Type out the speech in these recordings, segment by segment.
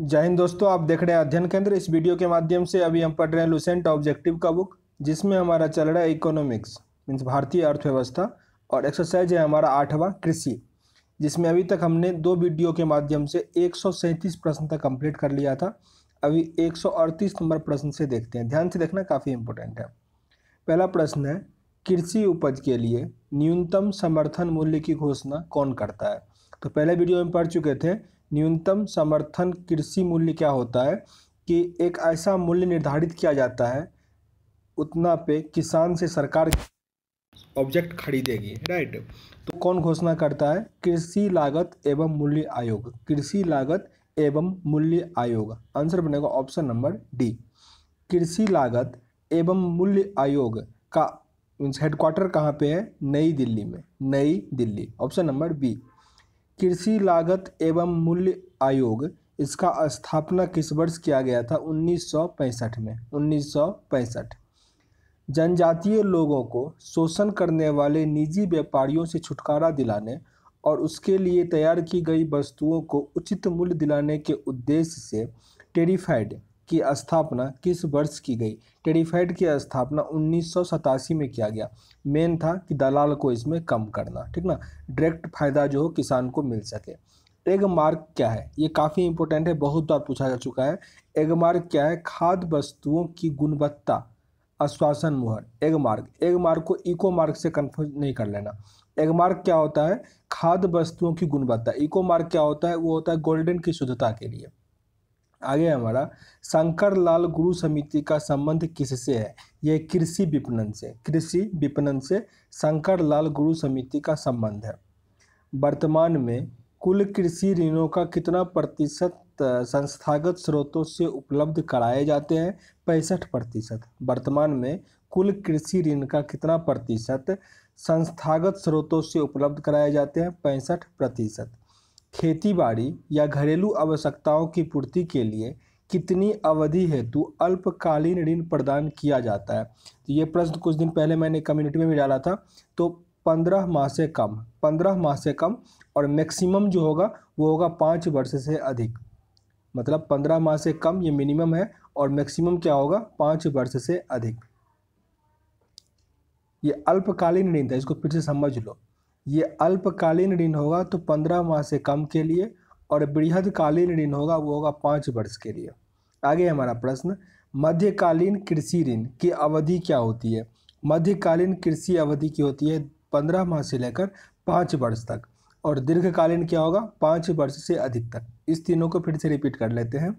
जय हिंद दोस्तों आप देख रहे हैं अध्ययन केंद्र इस वीडियो के माध्यम से अभी हम पढ़ रहे हैं लुसेंट ऑब्जेक्टिव का बुक जिसमें हमारा चल रहा है इकोनॉमिक्स मीन्स भारतीय अर्थव्यवस्था और एक्सरसाइज है हमारा आठवां कृषि जिसमें अभी तक हमने दो वीडियो के माध्यम से एक प्रश्न तक कम्प्लीट कर लिया था अभी एक नंबर प्रश्न से देखते हैं ध्यान से देखना काफ़ी इंपॉर्टेंट है पहला प्रश्न है कृषि उपज के लिए न्यूनतम समर्थन मूल्य की घोषणा कौन करता है तो पहले वीडियो में पढ़ चुके थे न्यूनतम समर्थन कृषि मूल्य क्या होता है कि एक ऐसा मूल्य निर्धारित किया जाता है उतना पे किसान से सरकार ऑब्जेक्ट खरीदेगी राइट तो कौन घोषणा करता है कृषि लागत एवं मूल्य आयोग कृषि लागत एवं मूल्य आयोग आंसर बनेगा ऑप्शन नंबर डी कृषि लागत एवं मूल्य आयोग का मीन्स हेडक्वार्टर कहाँ पे है नई दिल्ली में नई दिल्ली ऑप्शन नंबर बी कृषि लागत एवं मूल्य आयोग इसका स्थापना किस वर्ष किया गया था 1965 में 1965 जनजातीय लोगों को शोषण करने वाले निजी व्यापारियों से छुटकारा दिलाने और उसके लिए तैयार की गई वस्तुओं को उचित मूल्य दिलाने के उद्देश्य से टेरिफाइड की स्थापना किस वर्ष की गई टेरिफाइड की स्थापना उन्नीस में किया गया मेन था कि दलाल को इसमें कम करना ठीक ना डायरेक्ट फायदा जो हो किसान को मिल सके एग मार्क क्या है ये काफ़ी इंपॉर्टेंट है बहुत बार पूछा जा चुका है एग मार्क क्या है खाद वस्तुओं की गुणवत्ता आश्वासन मुहर एग मार्क एग मार्क को इको मार्क से कन्फ्यूज नहीं कर लेना एग मार्क क्या होता है खाद वस्तुओं की गुणवत्ता इको मार्क क्या होता है वो होता है गोल्डन की शुद्धता के लिए आगे हमारा शंकर लाल गुरु समिति का संबंध किससे है यह कृषि विपणन से कृषि विपणन से शंकर लाल गुरु समिति का संबंध है वर्तमान में कुल कृषि ऋणों का कितना प्रतिशत संस्थागत स्रोतों से उपलब्ध कराए जाते हैं पैंसठ प्रतिशत वर्तमान में कुल कृषि ऋण का कितना प्रतिशत संस्थागत स्रोतों से उपलब्ध कराए जाते हैं पैंसठ प्रतिशत खेतीबाड़ी या घरेलू आवश्यकताओं की पूर्ति के लिए कितनी अवधि हेतु अल्पकालीन ऋण प्रदान किया जाता है तो ये प्रश्न कुछ दिन पहले मैंने कम्युनिटी में भी डाला था तो पंद्रह माह से कम पंद्रह माह से कम और मैक्सिमम जो होगा वो होगा पाँच वर्ष से अधिक मतलब पंद्रह माह से कम ये मिनिमम है और मैक्सिमम क्या होगा पाँच वर्ष से अधिक ये अल्पकालीन ऋण था इसको फिर से समझ लो ये अल्पकालीन ऋण होगा तो पंद्रह माह से कम के लिए और बृहदकालीन ऋण होगा वो होगा पाँच वर्ष के लिए आगे हमारा प्रश्न मध्यकालीन कृषि ऋण की अवधि क्या होती है मध्यकालीन कृषि अवधि की होती है पंद्रह माह से लेकर पाँच वर्ष तक और दीर्घकालीन क्या होगा पाँच वर्ष से अधिक तक इस तीनों को फिर से रिपीट कर लेते हैं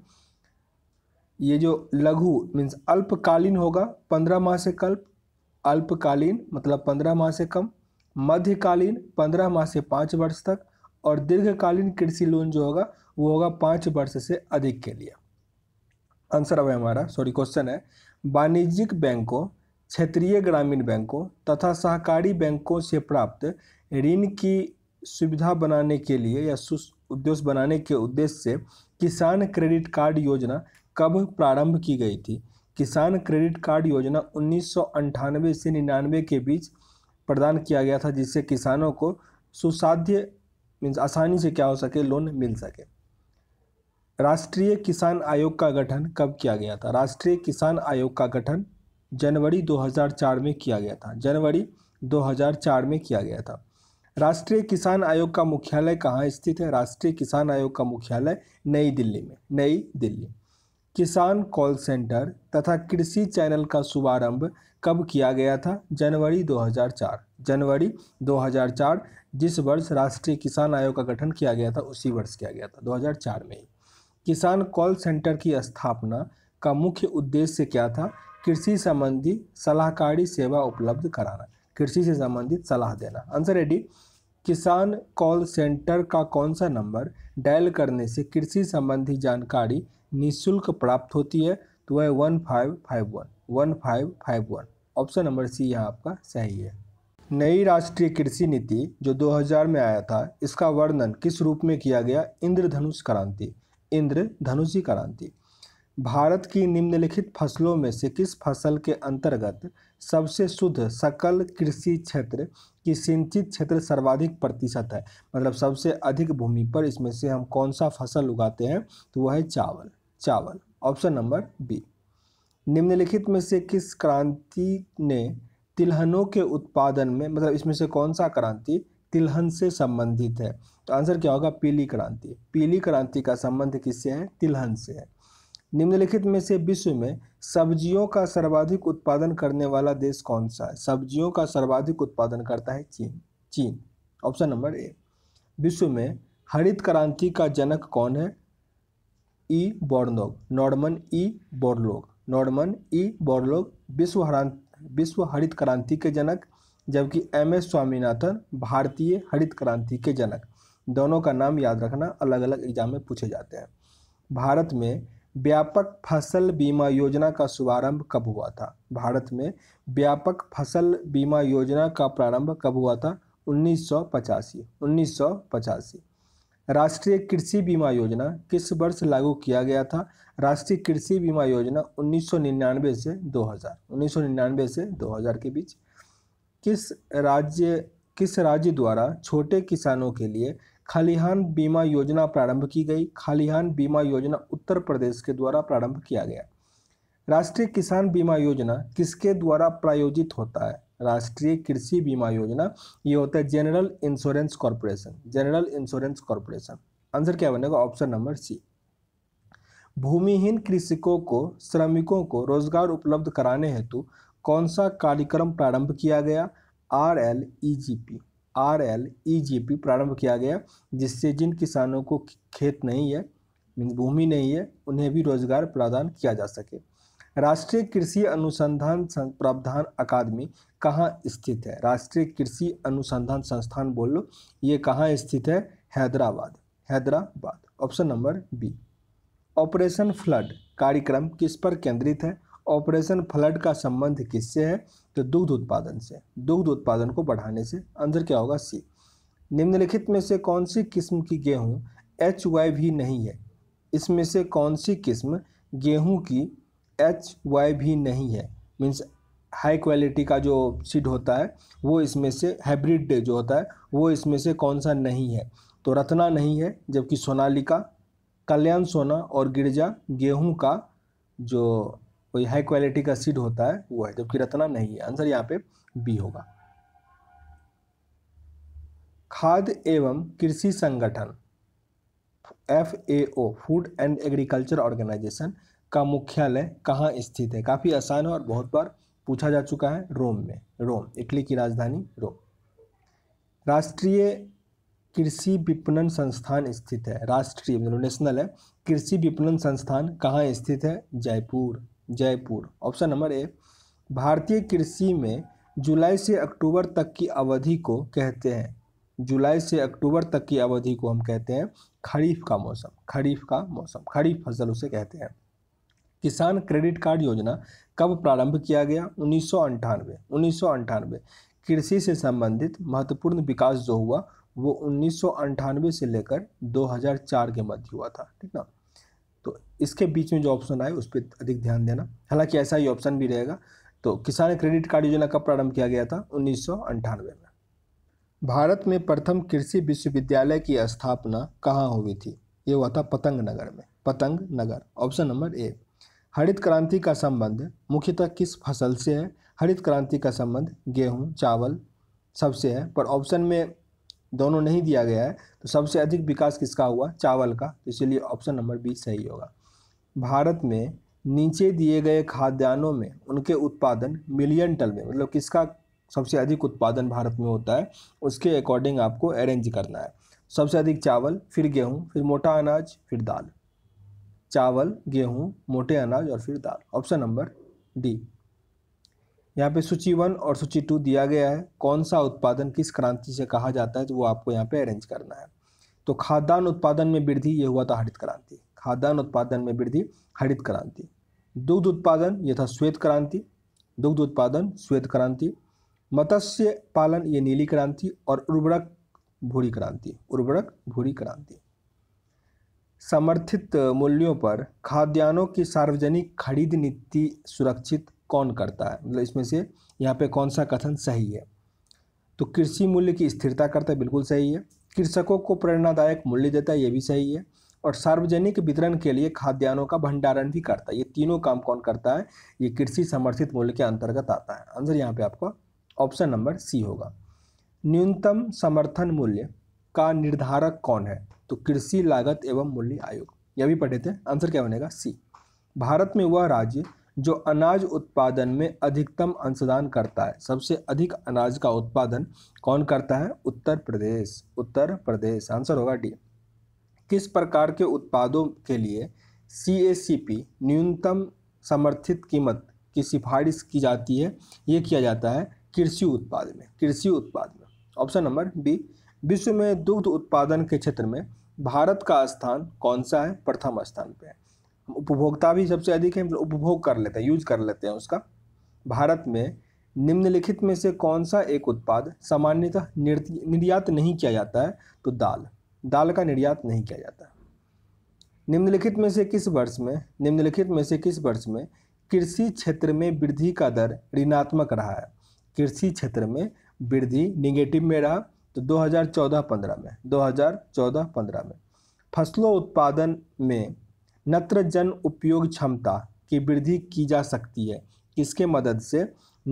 ये जो लघु मीन्स अल्पकालीन होगा पंद्रह माह से कल्प अल्पकालीन मतलब पंद्रह माह से कम मध्यकालीन पंद्रह माह से पाँच वर्ष तक और दीर्घकालीन कृषि लोन जो होगा वो होगा पाँच वर्ष से अधिक के लिए आंसर अब है हमारा सॉरी क्वेश्चन है वाणिज्यिक बैंकों क्षेत्रीय ग्रामीण बैंकों तथा सहकारी बैंकों से प्राप्त ऋण की सुविधा बनाने के लिए या उद्देश्य बनाने के उद्देश्य से किसान क्रेडिट कार्ड योजना कब प्रारंभ की गई थी किसान क्रेडिट कार्ड योजना उन्नीस से निन्यानवे के बीच प्रदान किया गया था जिससे किसानों को सुसाध्य मीन्स आसानी से क्या हो सके लोन मिल सके राष्ट्रीय किसान आयोग का गठन कब किया गया था राष्ट्रीय किसान आयोग का गठन जनवरी 2004 में किया गया था जनवरी 2004 में किया गया था राष्ट्रीय किसान आयोग का मुख्यालय कहाँ स्थित है राष्ट्रीय किसान आयोग का मुख्यालय नई दिल्ली में नई दिल्ली किसान कॉल सेंटर तथा कृषि चैनल का शुभारंभ कब किया गया था जनवरी 2004 जनवरी 2004 जिस वर्ष राष्ट्रीय किसान आयोग का गठन किया गया था उसी वर्ष किया गया था 2004 में ही किसान कॉल सेंटर की स्थापना का मुख्य उद्देश्य क्या था कृषि संबंधी सलाहकारी सेवा उपलब्ध कराना कृषि से संबंधित सलाह देना answer ready Kisan call centre का कौन सा नंबर डायल करने से कृषि संबंधी जानकारी निःशुल्क प्राप्त होती है तो वह one five five one one five five one option number C यहाँ आपका सही है नई राष्ट्रीय कृषि नीति जो 2000 में आया था इसका वर्णन किस रूप में किया गया इंद्रधनुष क्रांति इंद्रधनुषी क्रांति भारत की निम्नलिखित फसलों में से किस फसल के अंतर्गत सबसे शुद्ध सकल कृषि क्षेत्र की सिंचित क्षेत्र सर्वाधिक प्रतिशत है मतलब सबसे अधिक भूमि पर इसमें से हम कौन सा फसल उगाते हैं तो वह है चावल चावल ऑप्शन नंबर बी निम्नलिखित में से किस क्रांति ने तिलहनों के उत्पादन में मतलब इसमें से कौन सा क्रांति तिलहन से संबंधित है तो आंसर क्या होगा पीली क्रांति पीली क्रांति का संबंध किससे है तिलहन से है निम्नलिखित में से विश्व में सब्जियों का सर्वाधिक उत्पादन करने वाला देश कौन सा है सब्जियों का सर्वाधिक उत्पादन करता है चीन चीन ऑप्शन नंबर ए विश्व में हरित क्रांति का जनक कौन है ई बॉर्नोग नॉर्मन ई बॉर्लोग नॉर्मन ई बॉर्लोग विश्व हरान विश्व हरित क्रांति के जनक जबकि एम एस स्वामीनाथन भारतीय हरित क्रांति के जनक दोनों का नाम याद रखना अलग अलग एग्जाम में पूछे जाते हैं भारत में व्यापक फसल बीमा योजना का शुभारंभ कब हुआ था भारत में व्यापक फसल बीमा योजना का प्रारंभ कब हुआ था उन्नीस सौ पचासी उन्नीस सौ पचासी राष्ट्रीय कृषि बीमा योजना किस वर्ष लागू किया गया था राष्ट्रीय कृषि बीमा योजना 1999 से 2000 1999 से 2000 के बीच किस राज्य किस राज्य द्वारा छोटे किसानों के लिए खालिहान बीमा योजना प्रारंभ की गई खालिहान बीमा योजना उत्तर प्रदेश के द्वारा प्रारंभ किया गया राष्ट्रीय किसान बीमा योजना किसके द्वारा प्रायोजित होता है राष्ट्रीय कृषि बीमा योजना ये होता है general insurance corporation general insurance corporation answer क्या बनेगा ऑप्शन नंबर सी भूमिहीन कृषकों को श्रमिकों को रोजगार उपलब्ध कराने हेतु कौन सा कार्यक्रम प्रारंभ किया गया R L E G P R L E G P प्रारंभ किया गया जिससे जिन किसानों को खेत नहीं है भूमि नहीं है उन्हें भी रोजगार प्रदान किया जा सके राष्ट्रीय कृषि अनुसंधान प्रावधान अकादमी कहाँ स्थित है राष्ट्रीय कृषि अनुसंधान संस्थान बोल लो ये कहाँ स्थित है Hyderabad Hyderabad option number B operation flood कार्यक्रम किस पर केंद्रित है ऑपरेशन फ्लड का संबंध किससे है तो दुग्ध उत्पादन से दुग्ध उत्पादन को बढ़ाने से आंसर क्या होगा सी निम्नलिखित में से कौन सी किस्म की गेहूँ एच वाई भी नहीं है इसमें से कौन सी किस्म गेहूँ की एच वाई भी नहीं है मीन्स हाई क्वालिटी का जो सीड होता है वो इसमें से हाइब्रिड जो होता है वो इसमें से कौन सा नहीं है तो रत्ना नहीं है जबकि सोनालिका कल्याण सोना और गिरजा गेहूं का जो कोई हाई क्वालिटी का सीड होता है वो है जबकि रत्ना नहीं है आंसर यहाँ पे बी होगा खाद एवं कृषि संगठन F A O food and agriculture organisation का मुख्यालय कहाँ स्थित है काफ़ी आसान है और बहुत बार पूछा जा चुका है रोम में रोम इटली की राजधानी रोम राष्ट्रीय कृषि विपणन संस्थान स्थित है राष्ट्रीय मतलब नेशनल है कृषि विपणन संस्थान कहाँ स्थित है Jaipur Jaipur option number A भारतीय कृषि में जुलाई से अक्टूबर तक की अवधि को कहते हैं जुलाई से अक्टूबर तक की अवधि को हम कहते हैं खरीफ का मौसम खरीफ का मौसम खरीफ फसल उसे कहते हैं किसान क्रेडिट कार्ड योजना कब प्रारंभ किया गया उन्नीस सौ कृषि से संबंधित महत्वपूर्ण विकास जो हुआ वो उन्नीस से लेकर 2004 के मध्य हुआ था ठीक ना तो इसके बीच में जो ऑप्शन आए उस पर अधिक ध्यान देना हालांकि ऐसा ही ऑप्शन भी रहेगा तो किसान क्रेडिट कार्ड योजना कब प्रारंभ किया गया था उन्नीस में भारत में प्रथम कृषि विश्वविद्यालय की स्थापना कहाँ हुई थी ये हुआ था पतंग नगर में पतंग नगर ऑप्शन नंबर एक हरित क्रांति का संबंध मुख्यतः किस फसल से है हरित क्रांति का संबंध गेहूँ चावल सबसे है पर ऑप्शन में दोनों नहीं दिया गया है तो सबसे अधिक विकास किसका हुआ चावल का तो इसलिए ऑप्शन नंबर बी सही होगा भारत में नीचे दिए गए खाद्यान्नों में उनके उत्पादन मिलियन टन में मतलब किसका सबसे अधिक उत्पादन भारत में होता है उसके अकॉर्डिंग आपको अरेंज करना है सबसे अधिक चावल फिर गेहूँ फिर मोटा अनाज फिर दाल चावल गेहूँ मोटे अनाज और फिर दाल ऑप्शन नंबर डी यहाँ पे सूची वन और सूची टू दिया गया है कौन सा उत्पादन किस क्रांति से कहा जाता है तो वो आपको यहाँ पे अरेंज करना है तो खाद्यान्न उत्पादन में वृद्धि ये हुआ था हरित क्रांति खाद्यान्न उत्पादन में वृद्धि हरित क्रांति दुग्ध उत्पादन ये था श्वेत क्रांति दुग्ध उत्पादन श्वेत क्रांति मत्स्य पालन ये नीली क्रांति और उर्वरक भूरी क्रांति उर्वरक भूरी क्रांति समर्थित मूल्यों पर खाद्यान्नों की सार्वजनिक खरीद नीति सुरक्षित कौन करता है मतलब इसमें से यहाँ पे कौन सा कथन सही है तो कृषि मूल्य की स्थिरता करता है बिल्कुल सही है कृषकों को प्रेरणादायक मूल्य देता है ये भी सही है और सार्वजनिक वितरण के लिए खाद्यान्नों का भंडारण भी करता है ये तीनों काम कौन करता है ये कृषि समर्थित मूल्य के अंतर्गत आता है आंसर यहाँ पे आपका ऑप्शन नंबर सी होगा न्यूनतम समर्थन मूल्य का निर्धारक कौन है तो कृषि लागत एवं मूल्य आयोग यह भी पढ़े थे आंसर क्या बनेगा सी भारत में वह राज्य जो अनाज उत्पादन में अधिकतम अंशदान करता है सबसे अधिक अनाज का उत्पादन कौन करता है उत्तर प्रदेश उत्तर प्रदेश आंसर होगा डी किस प्रकार के उत्पादों के लिए सी न्यूनतम समर्थित कीमत की सिफारिश की जाती है ये किया जाता है कृषि उत्पाद में कृषि उत्पाद में ऑप्शन नंबर बी विश्व में दुग्ध उत्पादन के क्षेत्र में भारत का स्थान कौन सा है प्रथम स्थान पे है उपभोक्ता भी सबसे अधिक है मतलब उपभोग कर लेते हैं यूज कर लेते हैं उसका भारत में निम्नलिखित में से कौन सा एक उत्पाद सामान्यतः निर्यात नहीं किया जाता है तो दाल दाल का निर्यात नहीं किया जाता निम्नलिखित में से किस वर्ष में निम्नलिखित में से किस वर्ष में कृषि क्षेत्र में वृद्धि का दर ऋणात्मक रहा है कृषि क्षेत्र में वृद्धि निगेटिव में रहा तो 2014-15 में 2014-15 में फसलों उत्पादन में नत्रजन उपयोग क्षमता की वृद्धि की जा सकती है इसके मदद से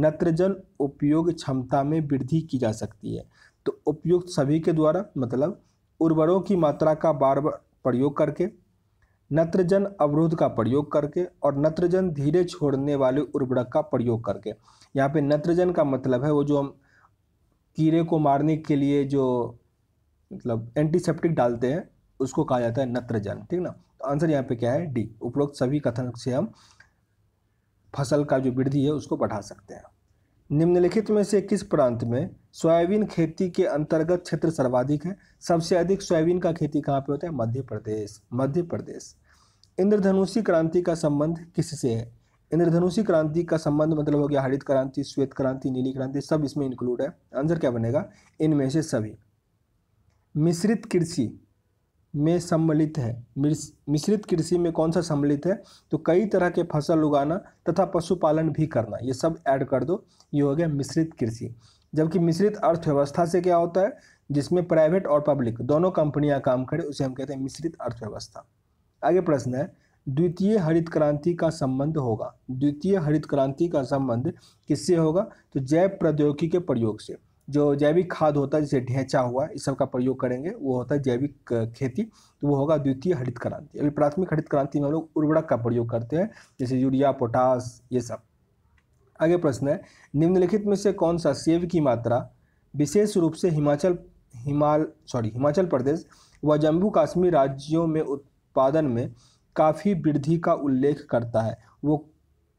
नत्रजन उपयोग क्षमता में वृद्धि की जा सकती है तो उपयुक्त सभी के द्वारा मतलब उर्वरों की मात्रा का बार बार प्रयोग करके नत्रजन अवरोध का प्रयोग करके और नत्रजन धीरे छोड़ने वाले उर्वरक का प्रयोग करके यहाँ पे नत्रजन का मतलब है वो जो हम कीड़े को मारने के लिए जो मतलब एंटीसेप्टिक डालते हैं उसको कहा जाता है नत्रजन ठीक ना तो आंसर यहाँ पे क्या है डी उपरोक्त सभी कथन से हम फसल का जो वृद्धि है उसको बढ़ा सकते हैं निम्नलिखित में से किस प्रांत में सोयाबीन खेती के अंतर्गत क्षेत्र सर्वाधिक है सबसे अधिक सोयाबीन का खेती कहाँ पे होता है मध्य प्रदेश मध्य प्रदेश इंद्रधनुषी क्रांति का संबंध किससे है इंद्रधनुषी क्रांति का संबंध मतलब हो गया हरित क्रांति श्वेत क्रांति नीली क्रांति सब इसमें इंक्लूड है आंसर क्या बनेगा इनमें से सभी मिश्रित कृषि में सम्मिलित है मिश्रित कृषि में कौन सा सम्मिलित है तो कई तरह के फसल उगाना तथा पशुपालन भी करना ये सब ऐड कर दो ये हो गया मिश्रित कृषि जबकि मिश्रित अर्थव्यवस्था से क्या होता है जिसमें प्राइवेट और पब्लिक दोनों कंपनियां काम करें उसे हम कहते हैं मिश्रित अर्थव्यवस्था आगे प्रश्न है द्वितीय हरित क्रांति का संबंध होगा द्वितीय हरित क्रांति का संबंध किससे होगा तो जैव प्रौद्योगिकी के प्रयोग से जो जैविक खाद होता है जैसे ढेंचा हुआ इस सब का प्रयोग करेंगे वो होता है जैविक खेती तो वो होगा द्वितीय हरित क्रांति अभी प्राथमिक हरित क्रांति में हम लोग उर्वरक का प्रयोग करते हैं जैसे यूरिया पोटास ये सब आगे प्रश्न है निम्नलिखित में से कौन सा सेब की मात्रा विशेष रूप से हिमाचल हिमाल सॉरी हिमाचल प्रदेश व जम्मू कश्मीर राज्यों में उत्पादन में काफ़ी वृद्धि का उल्लेख करता है वो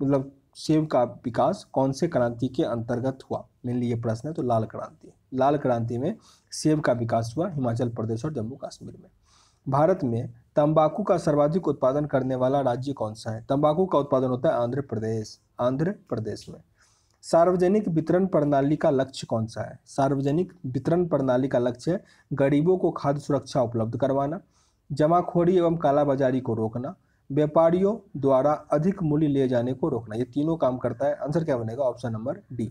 मतलब सेब का विकास कौन से क्रांति के अंतर्गत हुआ मेरे लिए प्रश्न है तो लाल क्रांति लाल क्रांति में सेब का विकास हुआ हिमाचल प्रदेश और जम्मू कश्मीर में भारत में तंबाकू का सर्वाधिक उत्पादन करने वाला राज्य कौन सा है तंबाकू का उत्पादन होता है आंध्र प्रदेश आंध्र प्रदेश में सार्वजनिक वितरण प्रणाली का लक्ष्य कौन सा है सार्वजनिक वितरण प्रणाली का लक्ष्य है गरीबों को खाद्य सुरक्षा उपलब्ध करवाना जमाखोरी एवं कालाबाजारी को रोकना व्यापारियों द्वारा अधिक मूल्य ले जाने को रोकना ये तीनों काम करता है आंसर क्या बनेगा option number D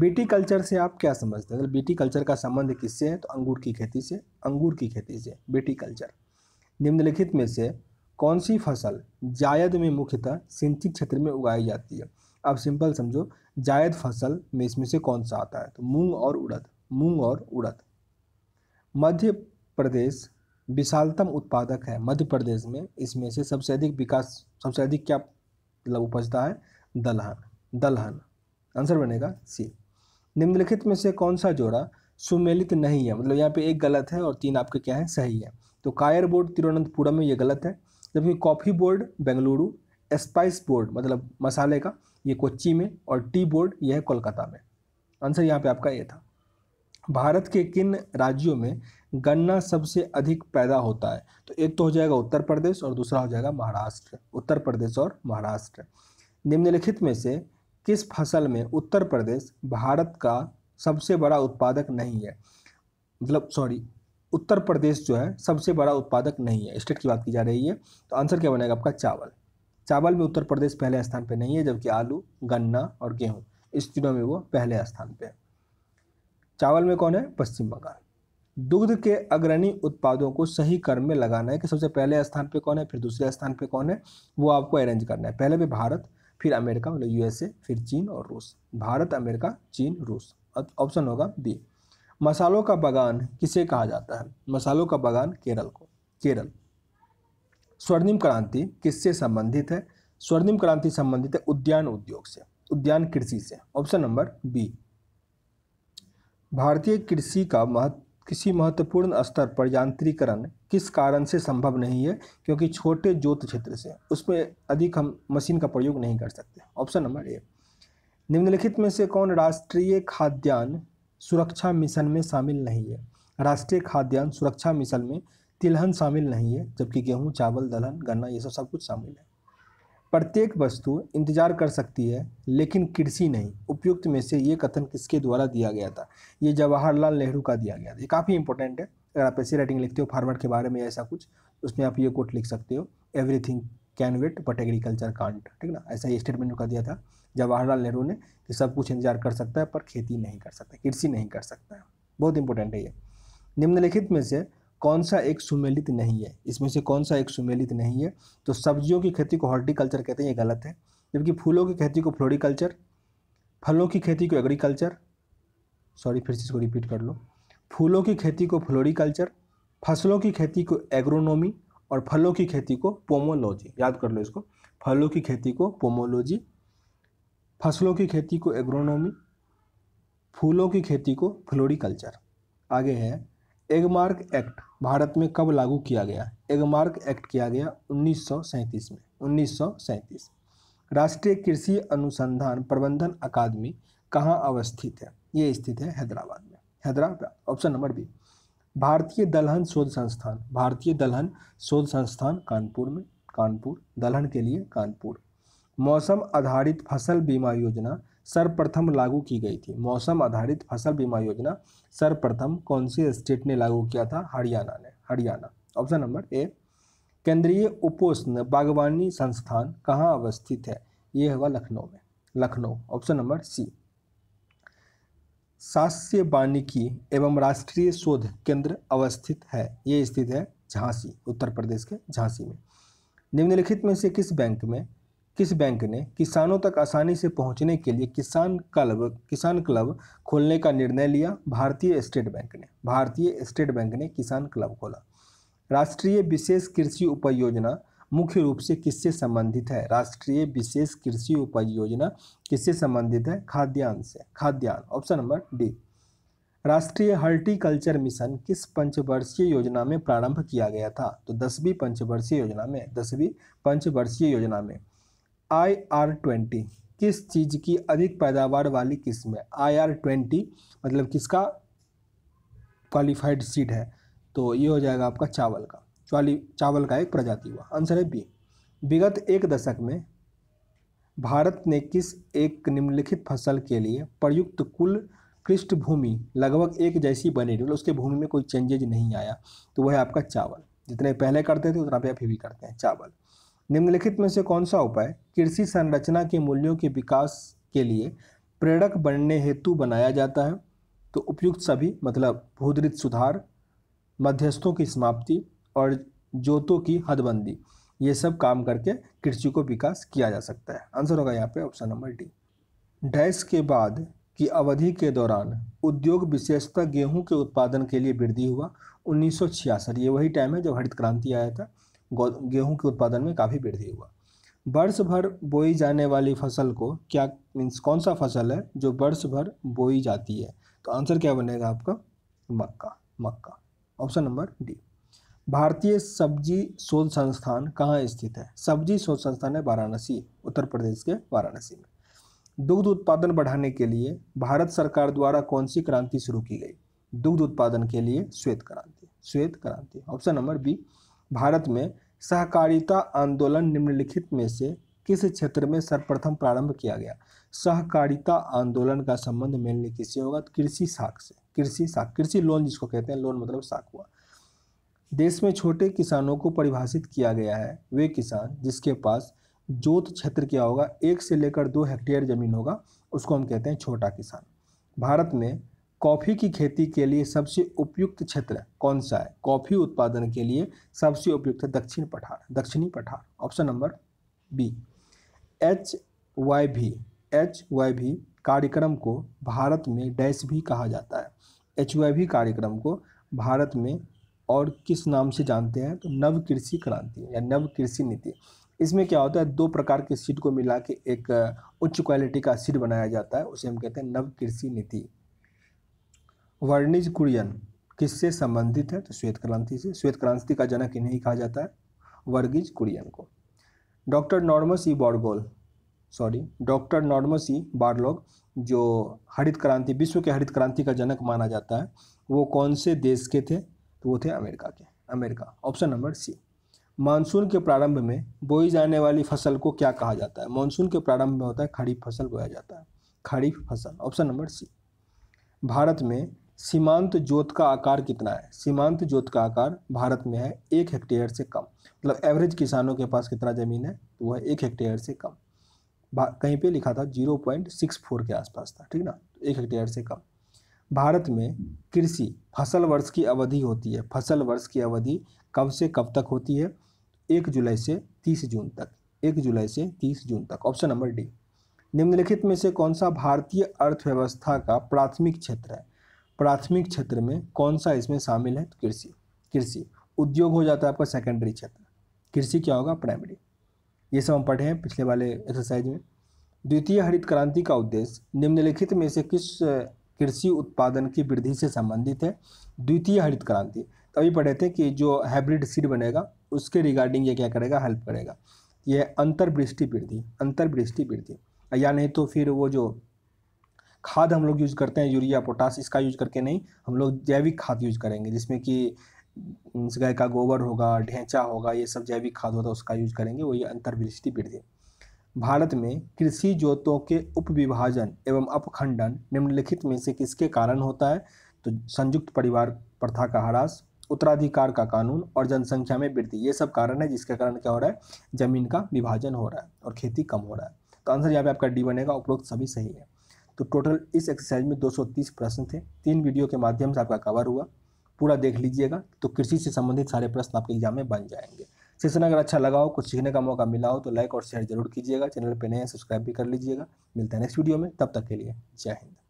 BT culture से आप क्या समझते हैं अगर बीटी कल्चर का संबंध किससे है तो अंगूर की खेती से अंगूर की खेती से बीटी कल्चर निम्नलिखित में से कौन सी फसल जायद में मुख्यतः सिंचित क्षेत्र में उगाई जाती है अब सिंपल समझो जायद फसल में इसमें से कौन सा आता है तो मूंग और उड़द मूंग और उड़द मध्य प्रदेश विशालतम उत्पादक है मध्य प्रदेश में इसमें से सबसे अधिक विकास सबसे अधिक क्या मतलब उपजता है दलहन दलहन आंसर बनेगा सी निम्नलिखित में से कौन सा जोड़ा सुमेलित नहीं है मतलब यहाँ पे एक गलत है और तीन आपके क्या है सही है तो कायर बोर्ड तिरुवनंतपुरम में ये गलत है जबकि coffee board Bengaluru spice board मतलब मसाले का ये कोच्ची में और टी बोर्ड यह है कोलकाता में आंसर यहाँ पे आपका ये था भारत के किन राज्यों में गन्ना सबसे अधिक पैदा होता है तो एक तो हो जाएगा उत्तर प्रदेश और दूसरा हो जाएगा महाराष्ट्र उत्तर प्रदेश और महाराष्ट्र निम्नलिखित में से किस फसल में उत्तर प्रदेश भारत का सबसे बड़ा उत्पादक नहीं है मतलब सॉरी उत्तर प्रदेश जो है सबसे बड़ा उत्पादक नहीं है स्टेट की बात की जा रही है तो आंसर क्या बनेगा आपका चावल चावल में उत्तर प्रदेश पहले स्थान पर नहीं है जबकि आलू गन्ना और गेहूँ इस तीनों में वो पहले स्थान पर है चावल में कौन है पश्चिम बंगाल दुग्ध के अग्रणी उत्पादों को सही क्रम में लगाना है कि सबसे पहले स्थान पे कौन है फिर दूसरे स्थान पे कौन है वो आपको अरेंज करना है पहले भी भारत फिर अमेरिका मतलब यूएसए फिर चीन और रूस भारत अमेरिका चीन रूस ऑप्शन होगा बी मसालों का बागान किसे कहा जाता है मसालों का बागान केरल को केरल स्वर्णिम क्रांति किससे संबंधित है स्वर्णिम क्रांति संबंधित है उद्यान उद्योग से उद्यान कृषि से ऑप्शन नंबर बी भारतीय कृषि का महत्व किसी महत्वपूर्ण स्तर पर यांत्रिकरण किस कारण से संभव नहीं है क्योंकि छोटे जोत क्षेत्र से उसमें अधिक हम मशीन का प्रयोग नहीं कर सकते ऑप्शन नंबर ए निम्नलिखित में से कौन राष्ट्रीय खाद्यान्न सुरक्षा मिशन में शामिल नहीं है राष्ट्रीय खाद्यान्न सुरक्षा मिशन में तिलहन शामिल नहीं है जबकि गेहूँ चावल दलहन गन्ना ये सब सब कुछ शामिल है प्रत्येक वस्तु इंतजार कर सकती है लेकिन कृषि नहीं उपयुक्त में से ये कथन किसके द्वारा दिया गया था ये जवाहरलाल नेहरू का दिया गया था ये काफ़ी इंपॉर्टेंट है अगर आप ऐसी राइटिंग लिखते हो फार्मर के बारे में ऐसा कुछ उसमें आप ये कोट लिख सकते हो everything can wait but agriculture can't ठीक ना ऐसा ही स्टेटमेंट उनका दिया था जवाहरलाल नेहरू ने कि सब कुछ इंतजार कर सकता है पर खेती नहीं कर सकता कृषि नहीं कर सकता है बहुत इंपॉर्टेंट है ये निम्नलिखित में से कौन सा एक सुमेलित नहीं है इसमें से कौन सा एक सुमेलित नहीं है तो सब्जियों की खेती को हॉर्टिकल्चर कहते हैं ये गलत है जबकि फूलों की खेती को फ्लोरिकल्चर फलों की खेती को एग्रीकल्चर सॉरी फिर से इसको रिपीट कर लो फूलों की खेती को फ्लोरिकल्चर फसलों की खेती को एग्रोनॉमी और फलों की खेती को पोमोलॉजी याद कर लो इसको फलों की खेती को पोमोलॉजी फसलों की खेती को एग्रोनॉमी फूलों की खेती को फ्लोरिकल्चर आगे है एगमार्क एक्ट भारत में कब लागू किया गया एगमार्क एक्ट किया गया उन्नीस में उन्नीस राष्ट्रीय कृषि अनुसंधान प्रबंधन अकादमी कहाँ अवस्थित है ये स्थित है हैदराबाद में हैदराबाद ऑप्शन नंबर बी भारतीय दलहन शोध संस्थान भारतीय दलहन शोध संस्थान कानपुर में कानपुर दलहन के लिए कानपुर मौसम आधारित फसल बीमा योजना सर्वप्रथम लागू की गई थी मौसम आधारित फसल बीमा योजना सर्वप्रथम कौन से स्टेट ने लागू किया था हरियाणा ने हरियाणा ऑप्शन नंबर ए केंद्रीय उपोष्ण बागवानी संस्थान कहाँ अवस्थित है ये होगा लखनऊ में लखनऊ ऑप्शन नंबर सी शास्य वानिकी एवं राष्ट्रीय शोध केंद्र अवस्थित है ये स्थित है झांसी उत्तर प्रदेश के झांसी में निम्नलिखित में से किस बैंक में किस बैंक ने किसानों तक आसानी से पहुंचने के लिए किसान क्लब किसान क्लब खोलने का निर्णय लिया भारतीय स्टेट बैंक ने भारतीय स्टेट बैंक ने किसान क्लब खोला राष्ट्रीय विशेष कृषि उपज योजना मुख्य रूप से किससे संबंधित है राष्ट्रीय विशेष कृषि उपज योजना किससे संबंधित है खाद्यान्न से खाद्यान्न ऑप्शन नंबर डी राष्ट्रीय हर्टिकल्चर मिशन किस पंचवर्षीय योजना में प्रारंभ किया गया था तो दसवीं पंचवर्षीय योजना में दसवीं पंचवर्षीय योजना में आई आर ट्वेंटी किस चीज़ की अधिक पैदावार वाली किस्म है आई आर ट्वेंटी मतलब किसका क्वालिफाइड सीड है तो ये हो जाएगा आपका चावल का चावली चावल का एक प्रजाति हुआ आंसर है बी विगत एक दशक में भारत ने किस एक निम्नलिखित फसल के लिए प्रयुक्त कुल पृष्ठभूमि लगभग एक जैसी बनी रही मतलब उसके भूमि में कोई चेंजेज नहीं आया तो वह है आपका चावल जितने पहले करते थे उतना पे अभी भी करते हैं चावल निम्नलिखित में से कौन सा उपाय कृषि संरचना के मूल्यों के विकास के लिए प्रेरक बनने हेतु बनाया जाता है तो उपयुक्त सभी मतलब भूदृत सुधार मध्यस्थों की समाप्ति और जोतों की हदबंदी ये सब काम करके कृषि को विकास किया जा सकता है आंसर होगा यहाँ पे ऑप्शन नंबर डी डैश के बाद की अवधि के दौरान उद्योग विशेषता गेहूं के उत्पादन के लिए वृद्धि हुआ उन्नीस ये वही टाइम है जब हरित क्रांति आया था गेहूं के उत्पादन में काफ़ी वृद्धि हुआ वर्ष भर बोई जाने वाली फसल को क्या मीन्स कौन सा फसल है जो वर्ष भर बोई जाती है तो आंसर क्या बनेगा आपका मक्का मक्का ऑप्शन नंबर डी भारतीय सब्जी शोध संस्थान कहाँ स्थित है सब्जी शोध संस्थान है वाराणसी उत्तर प्रदेश के वाराणसी में दुग्ध उत्पादन बढ़ाने के लिए भारत सरकार द्वारा कौन सी क्रांति शुरू की गई दुग्ध उत्पादन के लिए श्वेत क्रांति श्वेत क्रांति ऑप्शन नंबर बी भारत में सहकारिता आंदोलन निम्नलिखित में से किस क्षेत्र में सर्वप्रथम प्रारंभ किया गया सहकारिता आंदोलन का संबंध मेनली किससे होगा तो कृषि साख से कृषि साख कृषि लोन जिसको कहते हैं लोन मतलब साख हुआ देश में छोटे किसानों को परिभाषित किया गया है वे किसान जिसके पास जोत क्षेत्र क्या होगा एक से लेकर दो हेक्टेयर जमीन होगा उसको हम कहते हैं छोटा किसान भारत में कॉफ़ी की खेती के लिए सबसे उपयुक्त क्षेत्र कौन सा है कॉफ़ी उत्पादन के लिए सबसे उपयुक्त है दक्षिण पठार दक्षिणी पठार option number B H Y V H Y V कार्यक्रम को भारत में डैश भी कहा जाता है एच वाई भी कार्यक्रम को भारत में और किस नाम से जानते हैं तो नव कृषि क्रांति या नव कृषि नीति इसमें क्या होता है दो प्रकार के सीड को मिला के एक उच्च क्वालिटी का सीड बनाया जाता है उसे हम कहते हैं नव कृषि नीति वर्णिज कुरियन किससे संबंधित है तो श्वेत क्रांति से श्वेत क्रांति का जनक इन्हें कहा जाता है वर्गीज कुरियन को doctor Norman E Borlaug sorry doctor Norman E Borlaug जो हरित क्रांति विश्व के हरित क्रांति का जनक माना जाता है वो कौन से देश के थे तो वो थे अमेरिका के America option number C monsoon के प्रारंभ में बोई जाने वाली फसल को क्या कहा जाता है मानसून के प्रारंभ में होता है खरीफ फसल बोया जाता है खरीफ फसल ऑप्शन नंबर सी भारत में सीमांत जोत का आकार कितना है सीमांत जोत का आकार भारत में है एक हेक्टेयर से कम मतलब एवरेज किसानों के पास कितना ज़मीन है तो वह एक हेक्टेयर से कम कहीं पे लिखा था जीरो पॉइंट सिक्स फोर के आसपास था ठीक ना तो एक हेक्टेयर से कम भारत में कृषि फसल वर्ष की अवधि होती है फसल वर्ष की अवधि कब से कब तक होती है एक जुलाई से तीस जून तक एक जुलाई से तीस जून तक ऑप्शन नंबर डी निम्नलिखित में से कौन सा भारतीय अर्थव्यवस्था का प्राथमिक क्षेत्र है प्राथमिक क्षेत्र में कौन सा इसमें शामिल है तो कृषि कृषि उद्योग हो जाता है आपका सेकेंडरी क्षेत्र कृषि क्या होगा प्राइमरी ये सब हम पढ़े हैं पिछले वाले एक्सरसाइज में द्वितीय हरित क्रांति का उद्देश्य निम्नलिखित में से किस कृषि उत्पादन की वृद्धि से संबंधित है द्वितीय हरित क्रांति तभी पढ़े थे कि जो हाइब्रिड सीड बनेगा उसके रिगार्डिंग ये क्या करेगा हेल्प करेगा यह अंतर्वृष्टि वृद्धि अंतर्वृष्टि वृद्धि या नहीं तो फिर वो जो खाद हम लोग यूज़ करते हैं यूरिया पोटास इसका यूज करके नहीं हम लोग जैविक खाद यूज करेंगे जिसमें कि गाय का गोबर होगा ढेंचा होगा ये सब जैविक खाद होता है उसका यूज करेंगे वही अंतर्वृष्टि वृद्धि भारत में कृषि जोतों के उपविभाजन एवं अपखंडन निम्नलिखित में से किसके कारण होता है तो संयुक्त परिवार प्रथा का ह्रास उत्तराधिकार का कानून और जनसंख्या में वृद्धि ये सब कारण है जिसके कारण क्या हो रहा है ज़मीन का विभाजन हो रहा है और खेती कम हो रहा है तो आंसर यहाँ पे आपका डी बनेगा उपरोक्त सभी सही है तो टोटल इस एक्सरसाइज में 230 प्रश्न थे तीन वीडियो के माध्यम से आपका कवर हुआ पूरा देख लीजिएगा तो कृषि से संबंधित सारे प्रश्न आपके एग्जाम में बन जाएंगे सेशन अगर अच्छा लगा हो कुछ सीखने का मौका मिला हो तो लाइक और शेयर जरूर कीजिएगा चैनल पर नए सब्सक्राइब भी कर लीजिएगा मिलता है नेक्स्ट वीडियो में तब तक के लिए जय हिंद